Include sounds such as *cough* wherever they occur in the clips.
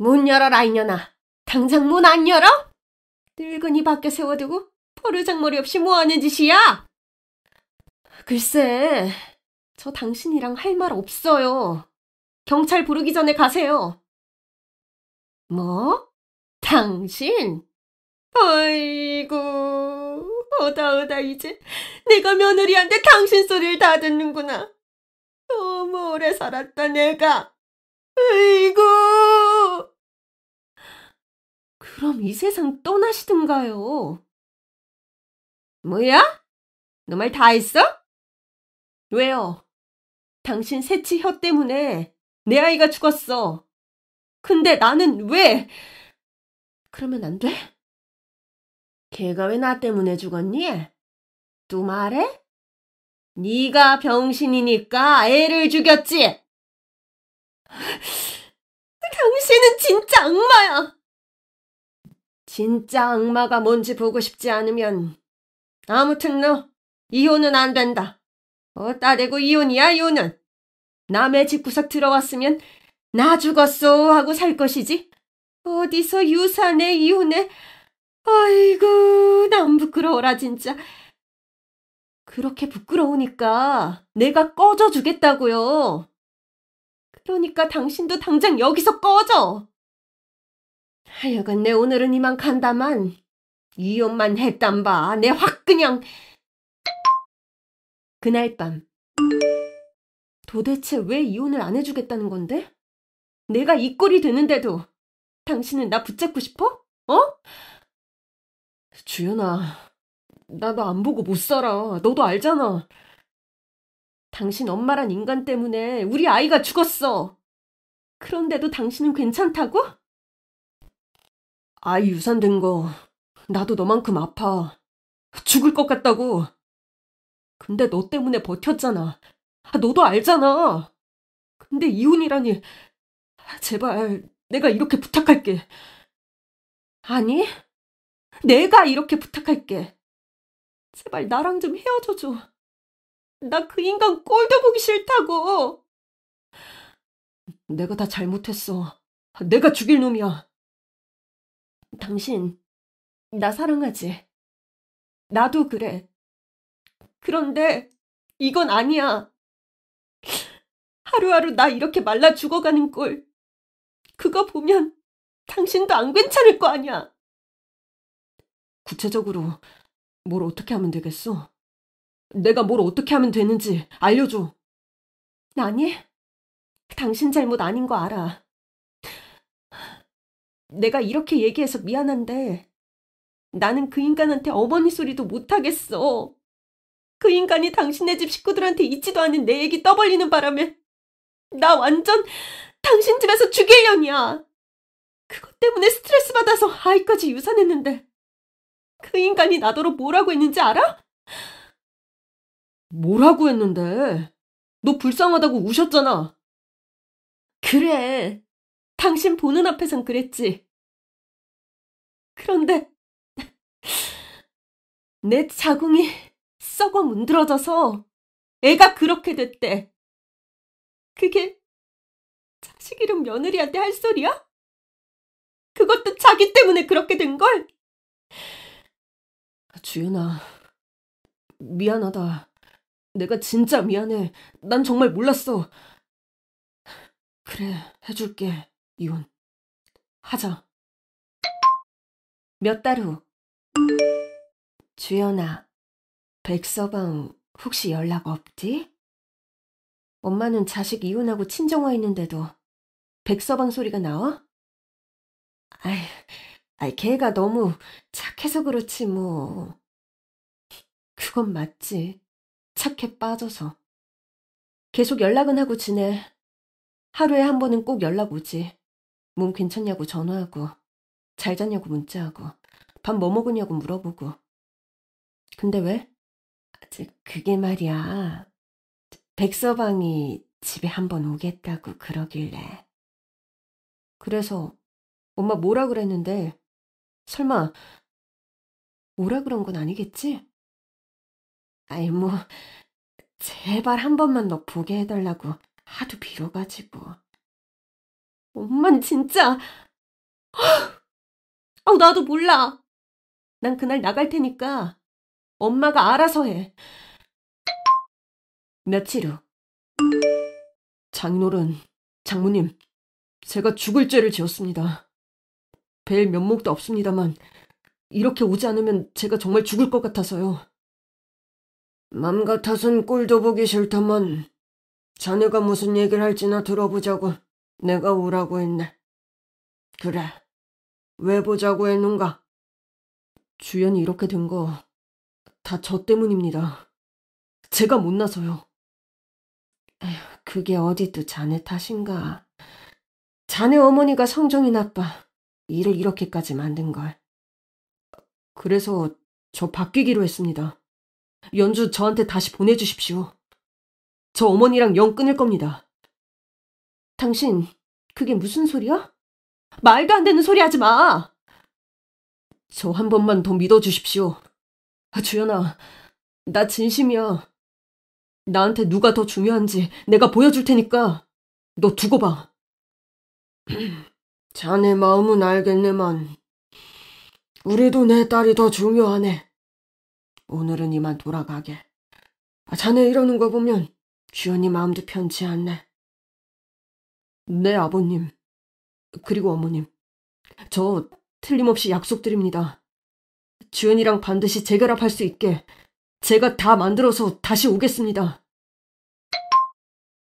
문 열어라, 이년아. 당장 문 안 열어? 늙은이 밖에 세워두고 버르장머리 없이 뭐 하는 짓이야? 글쎄, 저 당신이랑 할 말 없어요. 경찰 부르기 전에 가세요. 뭐? 당신? 아이고, 어다어다 이제 내가 며느리한테 당신 소리를 다 듣는구나. 너무 오래 살았다, 내가. 에이구! 그럼 이 세상 떠나시든가요. 뭐야? 너 말 다 했어? 왜요? 당신 새치 혀 때문에 내 아이가 죽었어. 근데 나는 왜? 그러면 안 돼? 걔가 왜 나 때문에 죽었니? 또 말해? 네가 병신이니까 애를 죽였지. 당신은 진짜 악마야! 진짜 악마가 뭔지 보고 싶지 않으면 아무튼 너 이혼은 안 된다. 어 따대고 이혼이야 이혼은. 남의 집구석 들어왔으면 나죽었어 하고 살 것이지. 어디서 유산해이혼해 아이고 난 부끄러워라 진짜. 그렇게 부끄러우니까 내가 꺼져 주겠다고요. 그러니까 당신도 당장 여기서 꺼져! 하여간 내 오늘은 이만 간다만 이혼만 했단 봐. 내 확 그냥 그날 밤 도대체 왜 이혼을 안 해주겠다는 건데? 내가 이 꼴이 되는데도 당신은 나 붙잡고 싶어? 어? 주연아 나너안 보고 못 살아 너도 알잖아 당신 엄마란 인간 때문에 우리 아이가 죽었어. 그런데도 당신은 괜찮다고? 아이 유산된 거 나도 너만큼 아파. 죽을 것 같다고. 근데 너 때문에 버텼잖아. 아, 너도 알잖아. 근데 이혼이라니. 제발 내가 이렇게 부탁할게. 아니, 내가 이렇게 부탁할게. 제발 나랑 좀 헤어져줘. 나그 인간 꼴도 보기 싫다고. 내가 다 잘못했어. 내가 죽일 놈이야. 당신, 나 사랑하지. 나도 그래. 그런데 이건 아니야. 하루하루 나 이렇게 말라 죽어가는 꼴. 그거 보면 당신도 안 괜찮을 거 아니야. 구체적으로 뭘 어떻게 하면 되겠어? 내가 뭘 어떻게 하면 되는지 알려줘. 아니, 당신 잘못 아닌 거 알아. 내가 이렇게 얘기해서 미안한데 나는 그 인간한테 어머니 소리도 못하겠어. 그 인간이 당신네 집 식구들한테 있지도 않은 내 얘기 떠벌리는 바람에 나 완전 당신 집에서 죽일년이야. 그것 때문에 스트레스 받아서 아이까지 유산했는데 그 인간이 나더러 뭐라고 했는지 알아? 뭐라고 했는데? 너 불쌍하다고 우셨잖아. 그래. 당신 보는 앞에선 그랬지. 그런데 *laughs* 내 자궁이 썩어 문드러져서 애가 그렇게 됐대. 그게 자식 이름 며느리한테 할 소리야? 그것도 자기 때문에 그렇게 된 걸? 주연아 미안하다. 내가 진짜 미안해. 난 정말 몰랐어. 그래, 해줄게, 이혼. 하자. 몇 달 후. 주연아, 백서방 혹시 연락 없지? 엄마는 자식 이혼하고 친정와 있는데도 백서방 소리가 나와? 아이, 아이 걔가 너무 착해서 그렇지 뭐. 그건 맞지. 착해 빠져서. 계속 연락은 하고 지내. 하루에 한 번은 꼭 연락 오지. 몸 괜찮냐고 전화하고, 잘 잤냐고 문자하고, 밥 뭐 먹으냐고 물어보고. 근데 왜? 아직 그게 말이야. 백서방이 집에 한 번 오겠다고 그러길래. 그래서 엄마 뭐라 그랬는데, 설마, 뭐라 그런 건 아니겠지? 아이 뭐 제발 한 번만 너 보게 해달라고 하도 빌어가지고. 엄만 진짜. 아, 나도 몰라. 난 그날 나갈 테니까 엄마가 알아서 해. 며칠 후. 장인어른, 장모님, 제가 죽을 죄를 지었습니다. 벨 면목도 없습니다만, 이렇게 오지 않으면 제가 정말 죽을 것 같아서요. 맘 같아선 꼴도 보기 싫더만 자네가 무슨 얘기를 할지나 들어보자고 내가 오라고 했네. 그래. 왜 보자고 했는가? 주연이 이렇게 된 거 다 저 때문입니다. 제가 못나서요. 에휴, 그게 어디 또 자네 탓인가. 자네 어머니가 성정이 나빠. 일을 이렇게까지 만든 걸. 그래서 저 바뀌기로 했습니다. 연주 저한테 다시 보내주십시오. 저 어머니랑 영 끊을 겁니다. 당신, 그게 무슨 소리야? 말도 안 되는 소리 하지 마! 저 한 번만 더 믿어주십시오. 아, 주연아, 나 진심이야. 나한테 누가 더 중요한지 내가 보여줄 테니까 너 두고 봐. *clears throat* 자네 마음은 알겠네만, 우리도 내 딸이 더 중요하네. 오늘은 이만 돌아가게. 아, 자네 이러는 거 보면 주연이 마음도 편치 않네. 네, 아버님. 그리고 어머님. 저 틀림없이 약속드립니다. 주연이랑 반드시 재결합할 수 있게 제가 다 만들어서 다시 오겠습니다.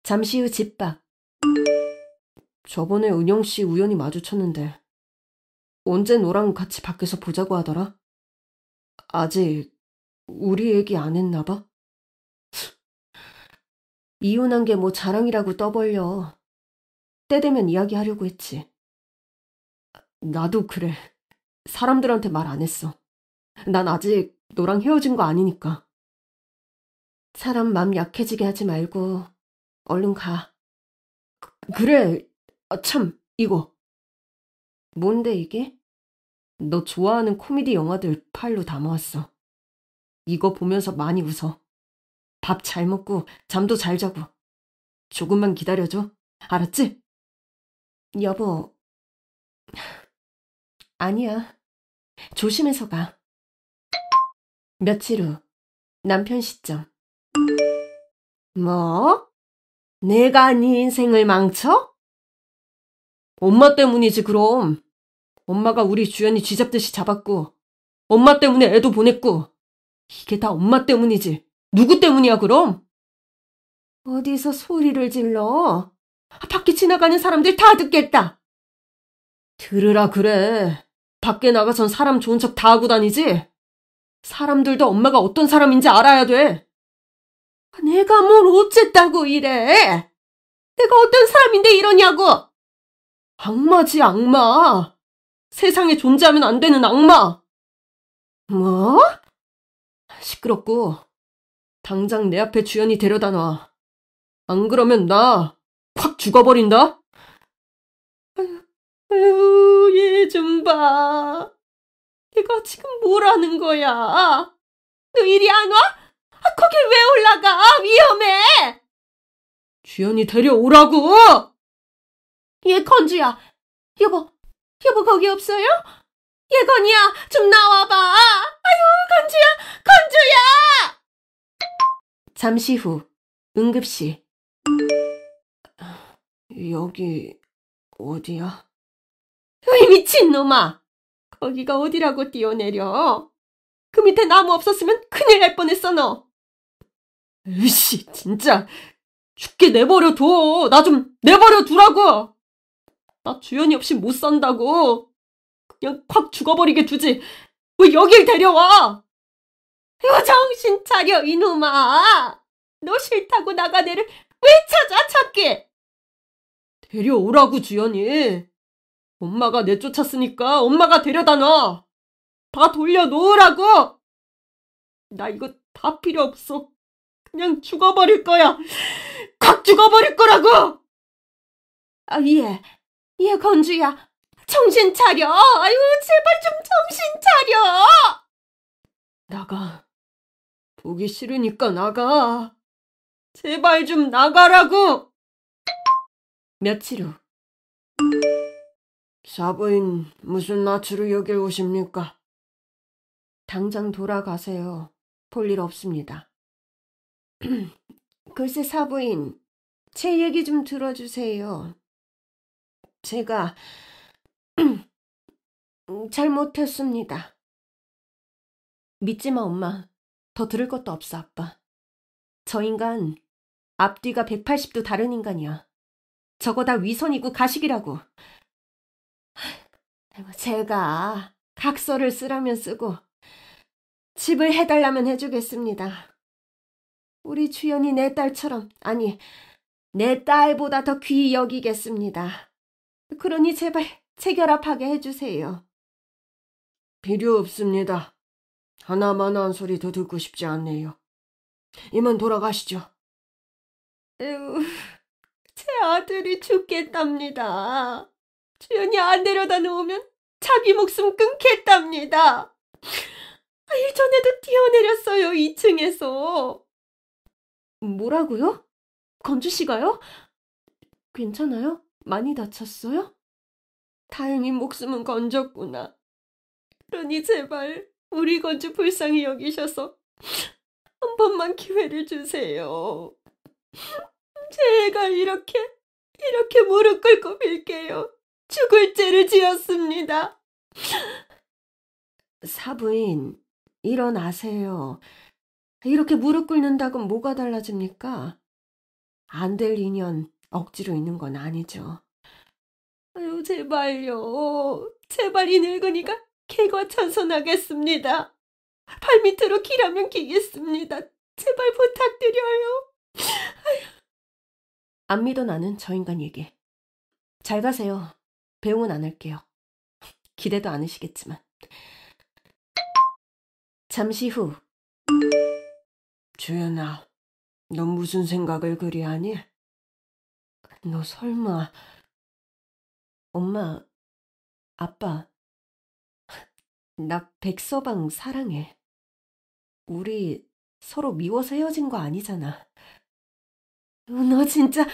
잠시 후집 밖. 저번에 은영 씨 우연히 마주쳤는데 언제 너랑 같이 밖에서 보자고 하더라? 아직 우리 얘기 안 했나 봐? 이혼한 게 뭐 자랑이라고 떠벌려. 때 되면 이야기하려고 했지. 나도 그래. 사람들한테 말 안 했어. 난 아직 너랑 헤어진 거 아니니까. 사람 맘 약해지게 하지 말고 얼른 가. 그래. 아, 참 이거. 뭔데 이게? 너 좋아하는 코미디 영화들 파일로 담아왔어. 이거 보면서 많이 웃어. 밥 잘 먹고 잠도 잘 자고. 조금만 기다려줘. 알았지? 여보. 아니야. 조심해서 가. 며칠 후 남편 시점. 뭐? 내가 네 인생을 망쳐? 엄마 때문이지 그럼. 엄마가 우리 주연이 쥐잡듯이 잡았고 엄마 때문에 애도 보냈고 이게 다 엄마 때문이지. 누구 때문이야, 그럼? 어디서 소리를 질러? 아, 밖에 지나가는 사람들 다 듣겠다. 들으라 그래. 밖에 나가선 사람 좋은 척 다 하고 다니지? 사람들도 엄마가 어떤 사람인지 알아야 돼. 아, 내가 뭘 어쨌다고 이래. 내가 어떤 사람인데 이러냐고. 악마지, 악마. 세상에 존재하면 안 되는 악마. 뭐? 시끄럽고 당장 내 앞에 주연이 데려다 놔. 안 그러면 나 확 죽어버린다. 아유, 아유, 얘좀 예, 봐. 이거 지금 뭐라는 거야? 너 이리 안 와? 아, 거기 왜 올라가? 아, 위험해! 주연이 데려오라고! 얘 예, 건주야, 여보, 여보 거기 없어요? 예건이야, 좀 나와봐. 아유, 건주야, 건주야! 잠시 후, 응급실. 여기, 어디야? 이 미친놈아! 거기가 어디라고 뛰어내려? 그 밑에 나무 없었으면 큰일 날 뻔했어, 너! 으씨, 진짜! 죽게 내버려 둬! 나 좀 내버려 두라고! 나 주연이 없이 못 산다고! 그냥 콱 죽어버리게 두지. 왜 여길 데려와? 요 정신 차려 이놈아. 너 싫다고 나가 애를 왜 찾아 찾게? 데려오라고 주연이. 엄마가 내쫓았으니까 엄마가 데려다 놔. 다 돌려놓으라고. 나 이거 다 필요 없어. 그냥 죽어버릴 거야. 콱 죽어버릴 거라고. 아, 예. 예, 건주야. 정신 차려! 아유, 제발 좀 정신 차려! 나가. 보기 싫으니까 나가. 제발 좀 나가라고! 며칠 후. 사부인, 무슨 낯으로 여길 오십니까? 당장 돌아가세요. 볼 일 없습니다. *clears throat* 글쎄 사부인, 제 얘기 좀 들어주세요. 제가 *clears throat* 음, 잘못했습니다. 믿지 마, 엄마. 더 들을 것도 없어, 아빠. 저 인간 앞뒤가 180도 다른 인간이야. 저거 다 위선이고 가식이라고. 제가 각서를 쓰라면 쓰고 집을 해달라면 해주겠습니다. 우리 주연이 내 딸처럼 아니 내 딸보다 더 귀히 여기겠습니다. 그러니 제발 체결합하게 해주세요. 필요 없습니다. 하나만 한 소리 더 듣고 싶지 않네요. 이만 돌아가시죠. 에휴, 제 아들이 죽겠답니다. 주연이 안내려다 놓으면 자기 목숨 끊겠답니다. 예전에도 아, 뛰어내렸어요, 2층에서. 뭐라고요? 건주 씨가요? 괜찮아요? 많이 다쳤어요? 다행히 목숨은 건졌구나. 그러니 제발 우리 건주 불쌍히 여기셔서 한 번만 기회를 주세요. 제가 이렇게 이렇게 무릎 꿇고 빌게요. 죽을 죄를 지었습니다. 사부인, 일어나세요. 이렇게 무릎 꿇는다고 뭐가 달라집니까? 안 될 인연 억지로 있는 건 아니죠. 아유, 제발요. 제발 이 늙은이가 개과 천선하겠습니다. 발 밑으로 길하면 기겠습니다. 제발 부탁드려요. 아유. 안 믿어 나는 저 인간 에게잘 가세요. 배웅은 안 할게요. 기대도 않으시겠지만. 잠시 후. 주연아, 넌 무슨 생각을 그리 하니? 너 설마... 엄마, 아빠, 나 백서방 사랑해. 우리 서로 미워서 헤어진 거 아니잖아. 너 진짜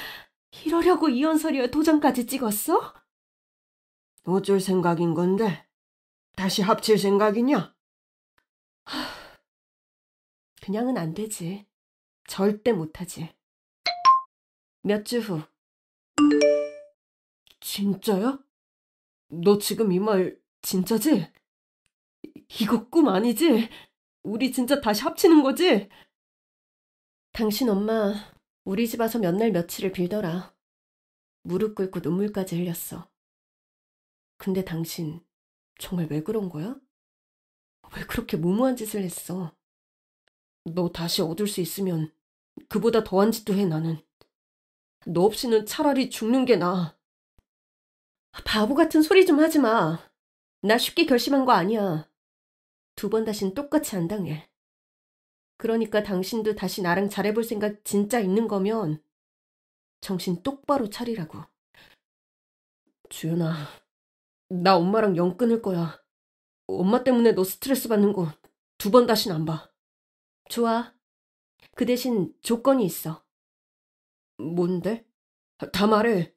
이러려고 이혼서류에 도장까지 찍었어? 어쩔 생각인 건데, 다시 합칠 생각이냐? *sighs* 그냥은 안 되지. 절대 못하지. 몇 주 후. 진짜야? 너 지금 이 말 진짜지? 이거 꿈 아니지? 우리 진짜 다시 합치는 거지? 당신 엄마 우리 집 와서 몇 날 며칠을 빌더라. 무릎 꿇고 눈물까지 흘렸어. 근데 당신 정말 왜 그런 거야? 왜 그렇게 무모한 짓을 했어? 너 다시 얻을 수 있으면 그보다 더한 짓도 해 나는. 너 없이는 차라리 죽는 게 나아. 바보 같은 소리 좀 하지 마. 나 쉽게 결심한 거 아니야. 두 번 다신 똑같이 안 당해. 그러니까 당신도 다시 나랑 잘해볼 생각 진짜 있는 거면 정신 똑바로 차리라고. 주연아, 나 엄마랑 연 끊을 거야. 엄마 때문에 너 스트레스 받는 거 두 번 다신 안 봐. 좋아. 그 대신 조건이 있어. 뭔데? 다 말해.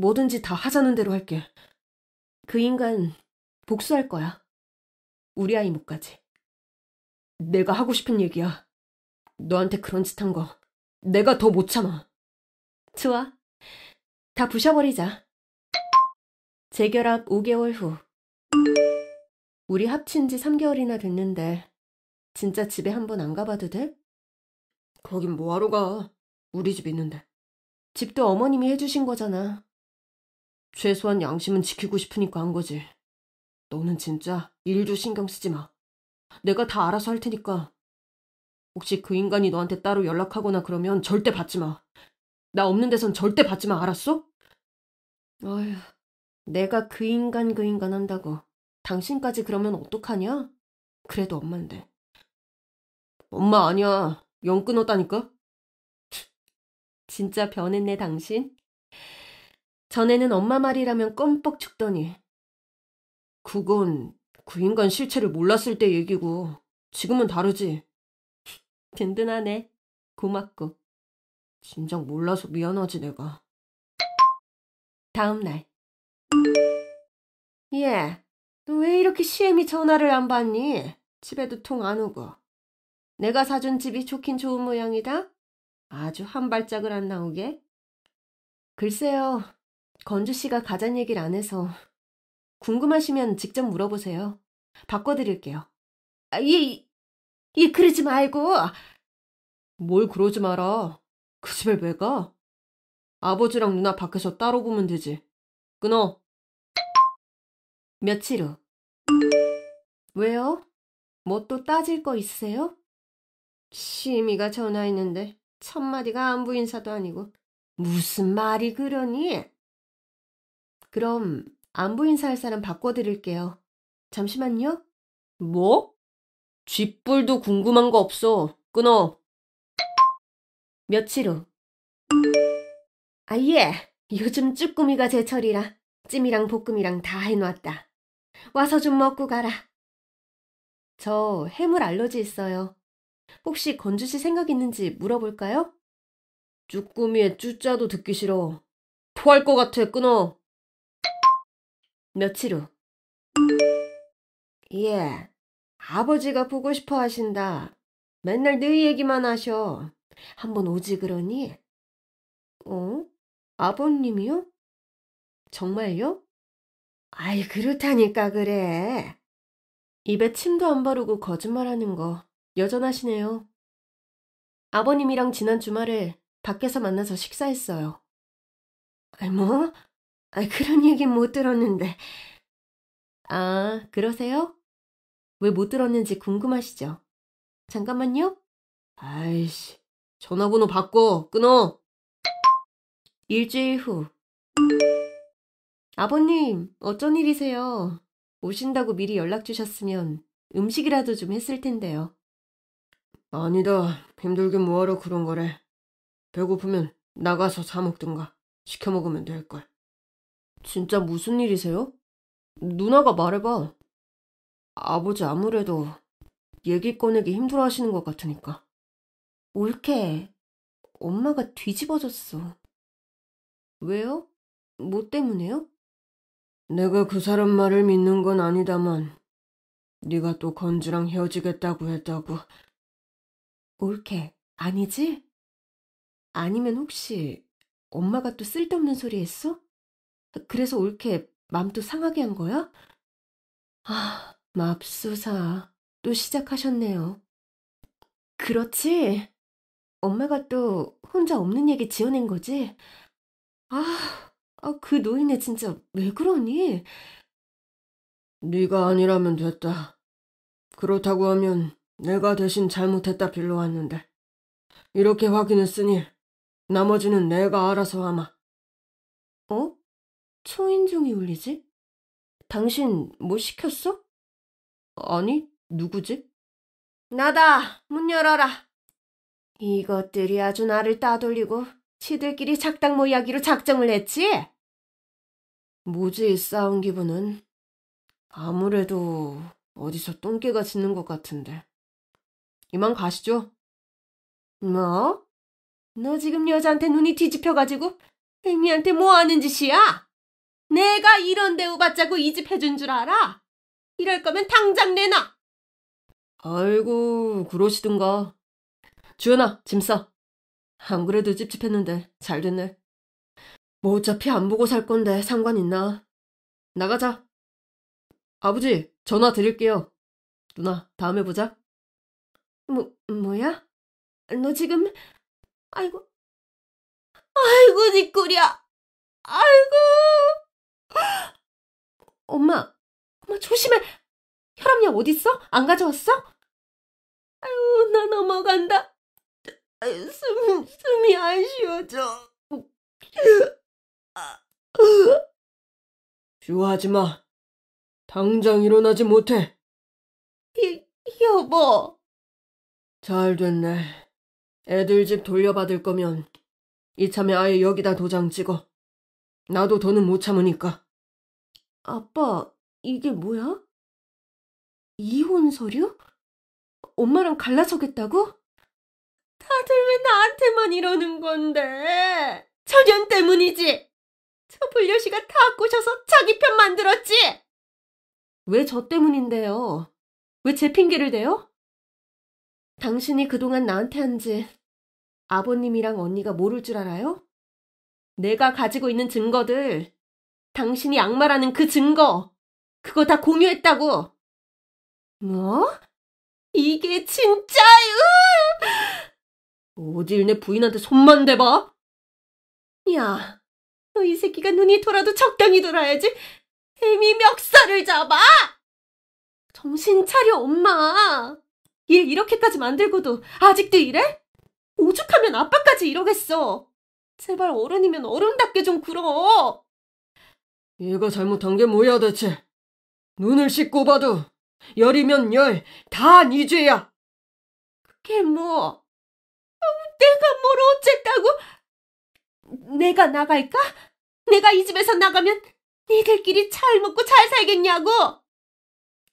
뭐든지 다 하자는 대로 할게. 그 인간 복수할 거야. 우리 아이 못까지 내가 하고 싶은 얘기야. 너한테 그런 짓 한 거. 내가 더 못 참아. 좋아. 다 부셔버리자. 재결합 5개월 후. 우리 합친 지 3개월이나 됐는데, 진짜 집에 한 번 안 가봐도 돼? 거긴 뭐하러 가? 우리 집 있는데. 집도 어머님이 해주신 거잖아. 최소한 양심은 지키고 싶으니까 한 거지. 너는 진짜 일도 신경 쓰지 마. 내가 다 알아서 할 테니까. 혹시 그 인간이 너한테 따로 연락하거나 그러면 절대 받지 마. 나 없는 데선 절대 받지 마, 알았어? 어휴, 내가 그 인간 그 인간 한다고. 당신까지 그러면 어떡하냐? 그래도 엄만데. 엄마 아니야. 연 끊었다니까? 진짜 변했네, 당신. 전에는 엄마 말이라면 껌뻑 죽더니. 그건 그 인간 실체를 몰랐을 때 얘기고 지금은 다르지. 든든하네. 고맙고. 진작 몰라서 미안하지 내가. 다음 날. 예. 너 왜 이렇게 시엠이 전화를 안 받니? 집에도 통 안 오고. 내가 사준 집이 좋긴 좋은 모양이다? 아주 한 발짝을 안 나오게? 글쎄요. 건주 씨가 가잔 얘기를 안 해서 궁금하시면 직접 물어보세요. 바꿔드릴게요. 아, 예, 예, 그러지 말고. 뭘 그러지 마라. 그 집에 왜 가? 아버지랑 누나 밖에서 따로 보면 되지. 끊어. 며칠 후. 왜요? 뭐 또 따질 거 있으세요? 시미가 전화했는데 첫마디가 안부 인사도 아니고 무슨 말이 그러니? 그럼 안부 인사할 사람 바꿔드릴게요. 잠시만요. 뭐? 쥐뿔도 궁금한 거 없어. 끊어. 며칠 후. 아, 예. 요즘 쭈꾸미가 제철이라 찜이랑 볶음이랑 다 해놨다. 와서 좀 먹고 가라. 저 해물 알러지 있어요. 혹시 건주씨 생각 있는지 물어볼까요? 쭈꾸미의 쭈자도 듣기 싫어. 토할 것 같아, 끊어. 며칠 후. 예, 아버지가 보고 싶어 하신다. 맨날 너희 얘기만 하셔. 한 번 오지 그러니? 어? 아버님이요? 정말요? 아이, 그렇다니까 그래. 입에 침도 안 바르고 거짓말하는 거 여전하시네요. 아버님이랑 지난 주말에 밖에서 만나서 식사했어요. 아이, 뭐? 아, 그런 얘긴 못 들었는데. 아, 그러세요? 왜 못 들었는지 궁금하시죠? 잠깐만요. 아이씨, 전화번호 바꿔, 끊어. 일주일 후. 아버님, 어쩐 일이세요? 오신다고 미리 연락 주셨으면 음식이라도 좀 했을 텐데요. 아니다. 힘들게 뭐하러 그런 거래. 배고프면 나가서 사 먹든가 시켜 먹으면 될걸. 진짜 무슨 일이세요? 누나가 말해봐. 아버지 아무래도 얘기 꺼내기 힘들어 하시는 것 같으니까. 옳게. 엄마가 뒤집어졌어. 왜요? 뭐 때문에요? 내가 그 사람 말을 믿는 건 아니다만 네가 또 건주랑 헤어지겠다고 했다고. 옳게. 아니지? 아니면 혹시 엄마가 또 쓸데없는 소리 했어? 그래서 옳게 맘도 상하게 한 거야? 아, 맙소사. 또 시작하셨네요. 그렇지. 엄마가 또 혼자 없는 얘기 지어낸 거지? 아, 아, 그 노인네 진짜 왜 그러니? 네가 아니라면 됐다. 그렇다고 하면 내가 대신 잘못했다 빌러 왔는데 이렇게 확인했으니 나머지는 내가 알아서 하마. 어? 초인종이 울리지? 당신 뭐 시켰어? 아니, 누구지? 나다! 문 열어라! 이것들이 아주 나를 따돌리고 지들끼리 작당 모이야기로 작정을 했지? 뭐지 싸운 기분은? 아무래도 어디서 똥개가 짖는 것 같은데. 이만 가시죠. 뭐? 너 지금 여자한테 눈이 뒤집혀가지고 애미한테 뭐 하는 짓이야? 내가 이런 대우받자고 이 집 해준 줄 알아? 이럴 거면 당장 내놔. 아이고, 그러시든가. 주연아, 짐 싸. 안 그래도 찝찝했는데 잘 됐네. 뭐 어차피 안 보고 살 건데 상관 있나? 나가자. 아버지, 전화 드릴게요. 누나, 다음에 보자. 뭐, 뭐야? 너 지금, 아이고, 아이고, 니 꼴이야. 아이고. *gasps* 엄마, 엄마 조심해. 혈압약 어딨어? 안 가져왔어? 아유, 나 넘어간다. 아유, 숨, 숨이 아 쉬어져. *laughs* 주하지 마. 당장 일어나지 못해. 이, 여보. 잘 됐네. 애들 집 돌려받을 거면 이참에 아예 여기다 도장 찍어. 나도 더는 못 참으니까. 아빠, 이게 뭐야? 이혼 서류? 엄마랑 갈라서겠다고? 다들 왜 나한테만 이러는 건데? 저년 때문이지. 저불려씨가다 꼬셔서 자기 편 만들었지. 왜 저 때문인데요? 왜 제 핑계를 대요? 당신이 그동안 나한테 한 지 아버님이랑 언니가 모를 줄 알아요? 내가 가지고 있는 증거들, 당신이 악마라는 그 증거, 그거 다 공유했다고. 뭐? 이게 진짜, 으! 어딜 내 부인한테 손만 대봐? 야, 너 이 새끼가 눈이 돌아도 적당히 돌아야지. 애미 멱살을 잡아! 정신 차려, 엄마. 일 이렇게까지 만들고도 아직도 이래? 오죽하면 아빠까지 이러겠어. 제발 어른이면 어른답게 좀 굴어. 얘가 잘못한 게 뭐야 대체. 눈을 씻고 봐도 열이면 열, 다네 죄야. 그게 뭐, 내가 뭘 어쨌다고? 내가 나갈까? 내가 이 집에서 나가면 니들끼리 잘 먹고 잘 살겠냐고!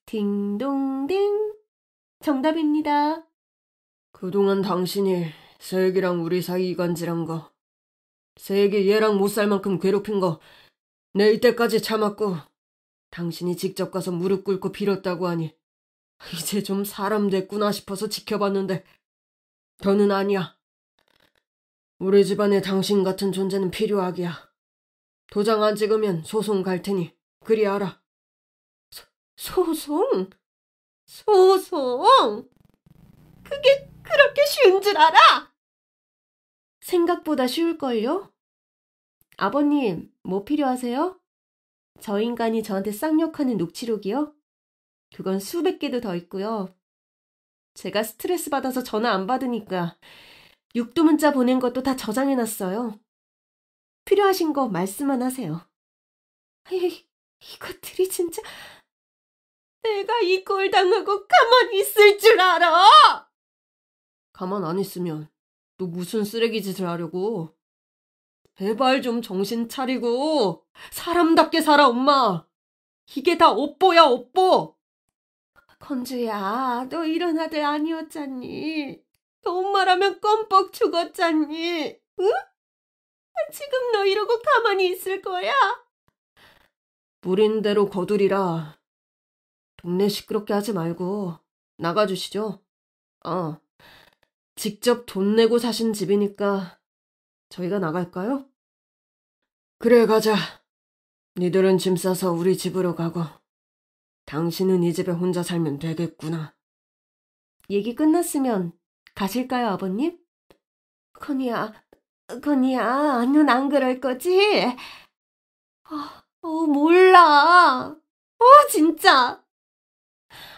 딩동댕. 정답입니다. 그동안 당신이 슬기랑 우리 사이 이간질한 거 세계 얘랑 못 살 만큼 괴롭힌 거 내 이때까지 참았고 당신이 직접 가서 무릎 꿇고 빌었다고 하니 이제 좀 사람 됐구나 싶어서 지켜봤는데 더는 아니야. 우리 집안에 당신 같은 존재는 필요하기야. 도장 안 찍으면 소송 갈 테니 그리 알아. 소, 소송? 소송? 그게 그렇게 쉬운 줄 알아? 생각보다 쉬울걸요? 아버님, 뭐 필요하세요? 저 인간이 저한테 쌍욕하는 녹취록이요? 그건 수백 개도 더 있고요. 제가 스트레스 받아서 전화 안 받으니까 육두 문자 보낸 것도 다 저장해놨어요. 필요하신 거 말씀만 하세요. 이, 이것들이 진짜 내가 이걸 당하고 가만히 있을 줄 알아! 가만 안 있으면 또 무슨 쓰레기 짓을 하려고? 제발 좀 정신 차리고 사람답게 살아 엄마. 이게 다 업보야 업보. 건주야 너 이런 아들 아니었잖니. 너 엄마라면 껌뻑 죽었잖니. 응? 지금 너 이러고 가만히 있을 거야? 무린 대로 거두리라. 동네 시끄럽게 하지 말고 나가주시죠. 어. 직접 돈 내고 사신 집이니까 저희가 나갈까요? 그래, 가자. 니들은 짐 싸서 우리 집으로 가고, 당신은 이 집에 혼자 살면 되겠구나. 얘기 끝났으면 가실까요, 아버님? 건이야, 건이야, 넌안 그럴 거지? 어, 어, 몰라. 어, 진짜.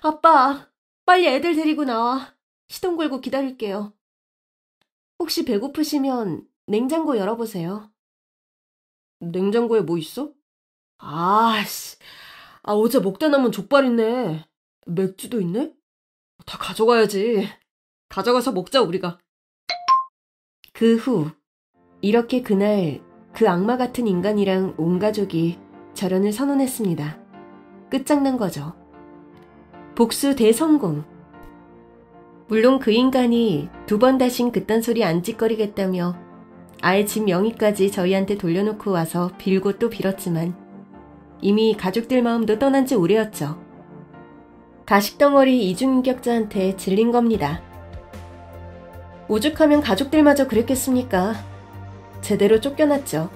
아빠, 빨리 애들 데리고 나와. 시동 걸고 기다릴게요. 혹시 배고프시면 냉장고 열어보세요. 냉장고에 뭐 있어? 아씨, 아 어제 먹다 남은 족발 있네. 맥주도 있네? 다 가져가야지. 가져가서 먹자 우리가. 그 후 이렇게 그날 그 악마 같은 인간이랑 온 가족이 절연을 선언했습니다. 끝장난 거죠. 복수 대성공. 물론 그 인간이 두 번 다신 그딴 소리 안 짓거리겠다며 아예 집 명의까지 저희한테 돌려놓고 와서 빌고 또 빌었지만 이미 가족들 마음도 떠난 지 오래였죠. 가식덩어리 이중인격자한테 질린 겁니다. 오죽하면 가족들마저 그랬겠습니까? 제대로 쫓겨났죠.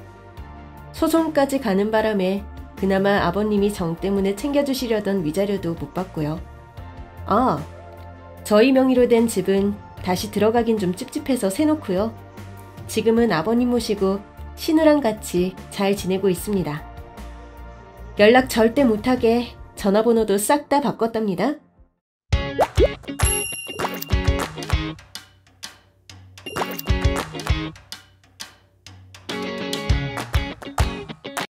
소송까지 가는 바람에 그나마 아버님이 정 때문에 챙겨주시려던 위자료도 못 받고요. 아, 저희 명의로 된 집은 다시 들어가긴 좀 찝찝해서 새놓고요. 지금은 아버님 모시고 시누랑 같이 잘 지내고 있습니다. 연락 절대 못하게 전화번호도 싹 다 바꿨답니다.